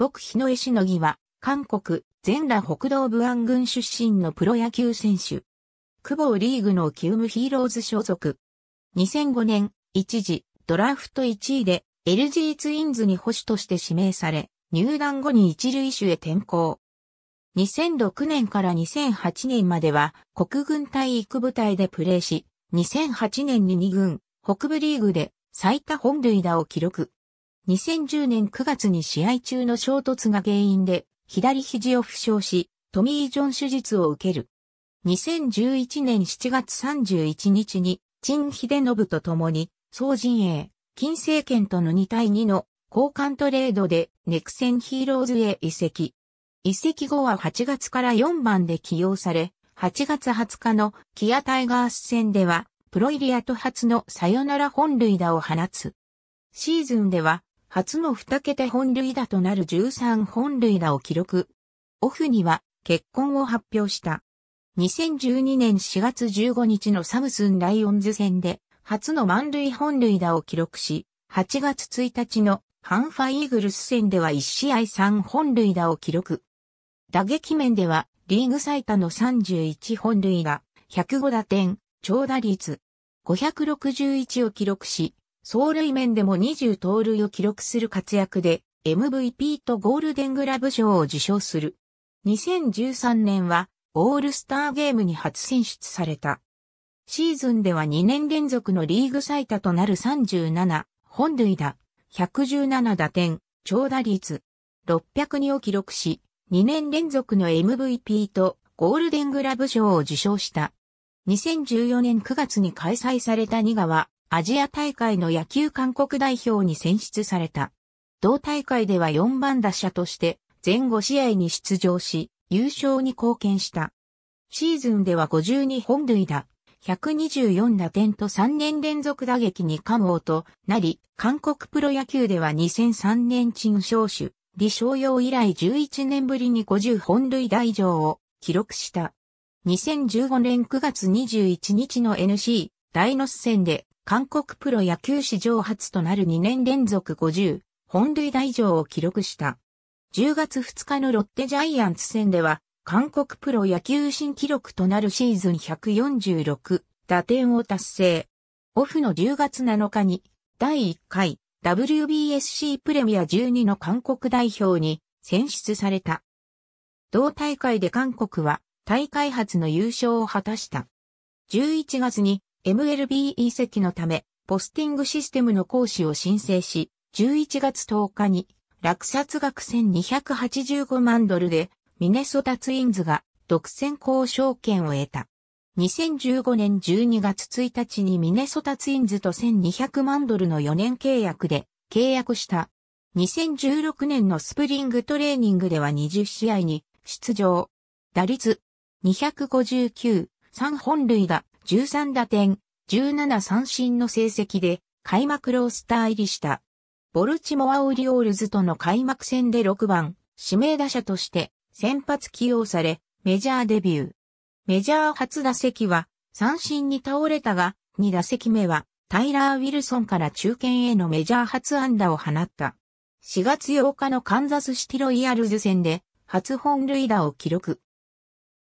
僕日野石しのぎは、韓国、全羅北道武安軍出身のプロ野球選手。久保リーグのキウムヒーローズ所属。2005年、一時、ドラフト1位で、LG ツインズに保守として指名され、入団後に一塁手へ転向。2006年から2008年までは国軍体育部隊でプレーし、2008年に2軍、北部リーグで最多本塁打を記録。2010年9月に試合中の衝突が原因で、左肘を負傷し、トミー・ジョン手術を受ける。2011年7月31日に、陳秀信と共に、総陣営、金政権との2対2の交換トレードでネクセンヒーローズへ移籍。移籍後は8月から4番で起用され、8月20日のキアタイガース戦では、プロイリアと初のサヨナラ本塁打を放つ。シーズンでは初の2桁本塁打となる13本塁打を記録。オフには結婚を発表した。2012年4月15日のサムスンライオンズ戦で初の満塁本塁打を記録し、8月1日のハンファイーグルス戦では1試合3本塁打を記録。打撃面ではリーグ最多の31本塁打、105打点、長打率、561を記録し、走塁面でも20盗塁を記録する活躍で、MVP とゴールデングラブ賞を受賞する。2013年は、オールスターゲームに初選出された。シーズンでは2年連続のリーグ最多となる37、本塁打、117打点、長打率、602を記録し、2年連続の MVP とゴールデングラブ賞を受賞した。2014年9月に開催されたニガアジア大会の野球韓国代表に選出された。同大会では4番打者として全5試合に出場し、優勝に貢献した。シーズンでは52本塁打、124打点と3年連続打撃に感応となり、韓国プロ野球では2003年陳昇主、李昇陽以来11年ぶりに50本塁打以上を記録した。2015年9月21日の NC 大ノス戦で韓国プロ野球史上初となる2年連続50本塁打以上を記録した。10月2日のロッテジャイアンツ戦では、韓国プロ野球新記録となるシーズン146打点を達成。オフの10月7日に第1回 WBSC プレミア12の韓国代表に選出された。同大会で韓国は大会初の優勝を果たした。11月に MLB 移籍のため、ポスティングシステムの講師を申請し、11月10日に、落札額1285万ドルで、ミネソタツインズが独占交渉権を得た。2015年12月1日にミネソタツインズと1200万ドルの4年契約で契約した。2016年のスプリングトレーニングでは20試合に出場。打率259、3本塁打、13打点、17三振の成績で開幕ロースター入りした。ボルチモアオリオールズとの開幕戦で6番、指名打者として先発起用され、メジャーデビュー。メジャー初打席は三振に倒れたが、2打席目はタイラー・ウィルソンから中堅へのメジャー初安打を放った。4月8日のカンザスシティロイヤルズ戦で初本塁打を記録。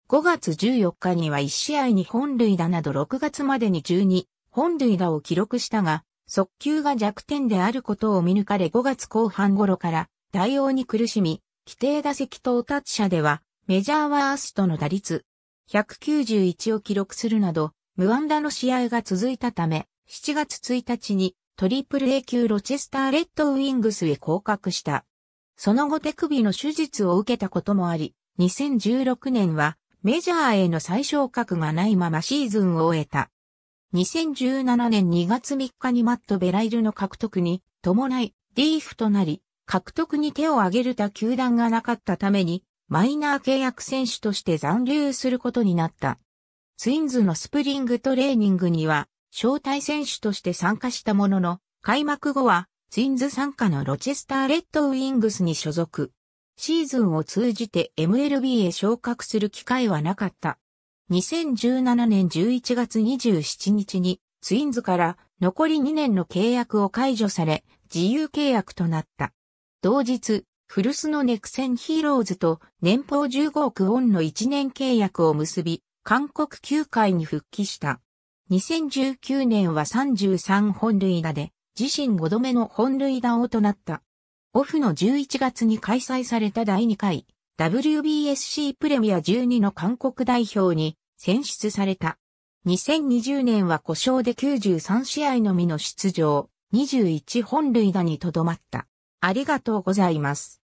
5月14日には1試合に本塁打など6月までに12本塁打を記録したが、速球が弱点であることを見抜かれ5月後半頃から対応に苦しみ、規定打席到達者ではメジャーワーストの打率191を記録するなど、無安打の試合が続いたため、7月1日にトリプル A 級ロチェスターレッドウィングスへ降格した。その後手首の手術を受けたこともあり、2016年はメジャーへの最昇格がないままシーズンを終えた。2017年2月3日にマット・ベライルの獲得に伴いリーフとなり、獲得に手を挙げる他球団がなかったために、マイナー契約選手として残留することになった。ツインズのスプリングトレーニングには、招待選手として参加したものの、開幕後は、ツインズ参加のロチェスターレッドウィングスに所属。シーズンを通じて MLB へ昇格する機会はなかった。2017年11月27日にツインズから残り2年の契約を解除され、自由契約となった。同日、古巣のネクセンヒーローズと年俸15億ウォンの1年契約を結び、韓国球界に復帰した。2019年は33本塁打で、自身5度目の本塁打王となった。オフの11月に開催された第2回 WBSC プレミア12の韓国代表に選出された。2020年は故障で93試合のみの出場、21本塁打にとどまった。ありがとうございます。